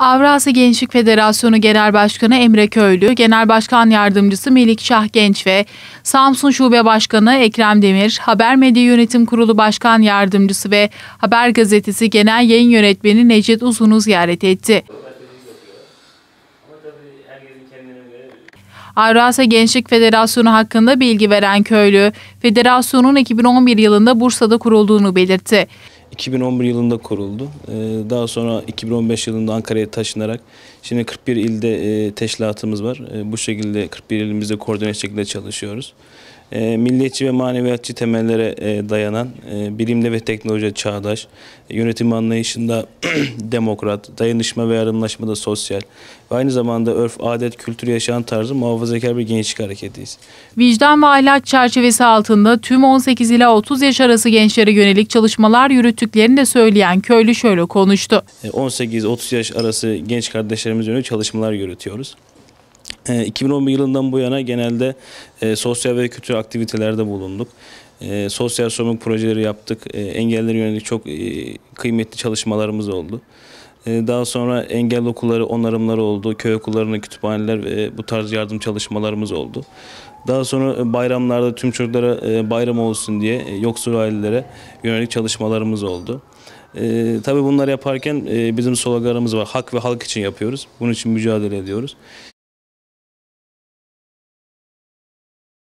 Avrasya Gençlik Federasyonu Genel Başkanı Emre Köylü, Genel Başkan Yardımcısı Melik Şah Genç ve Samsun Şube Başkanı Ekrem Demir, Haber Medya Yönetim Kurulu Başkan Yardımcısı ve Haber Gazetesi Genel Yayın Yönetmeni Necdet Uzun'u ziyaret etti. Avrasya Gençlik Federasyonu hakkında bilgi veren Köylü, federasyonun 2011 yılında Bursa'da kurulduğunu belirtti. 2011 yılında kuruldu. Ee, daha sonra 2015 yılında Ankara'ya taşınarak şimdi 41 ilde e, teşkilatımız var. Ee, bu şekilde 41 ilimizde koordine şekilde çalışıyoruz. Ee, milliyetçi ve maneviyatçı temellere e, dayanan e, ve teknoloji çağdaş, yönetim anlayışında demokrat, dayanışma ve yardımlaşmada sosyal ve aynı zamanda örf, adet, kültür, yaşam tarzı muhafazakar bir gençlik hareketiyiz. Vicdan ve ahlak çerçevesi altında tüm 18 ile 30 yaş arası gençlere yönelik çalışmalar yürüttüklerini de söyleyen köylü şöyle konuştu. 18-30 e, yaş arası genç kardeşlerimiz yönelik çalışmalar yürütüyoruz. E, 2011 yılından bu yana genelde e, sosyal ve kültürel aktivitelerde bulunduk. E, sosyal sorumluluk projeleri yaptık. E, engellere yönelik çok e, kıymetli çalışmalarımız oldu. E, daha sonra engel okulları, onarımları oldu. Köy okullarına kütüphaneler ve bu tarz yardım çalışmalarımız oldu. Daha sonra e, bayramlarda tüm çocuklara e, bayram olsun diye e, yoksul ailelere yönelik çalışmalarımız oldu. E, tabii bunları yaparken e, bizim sloganımız var. Hak ve halk için yapıyoruz. Bunun için mücadele ediyoruz.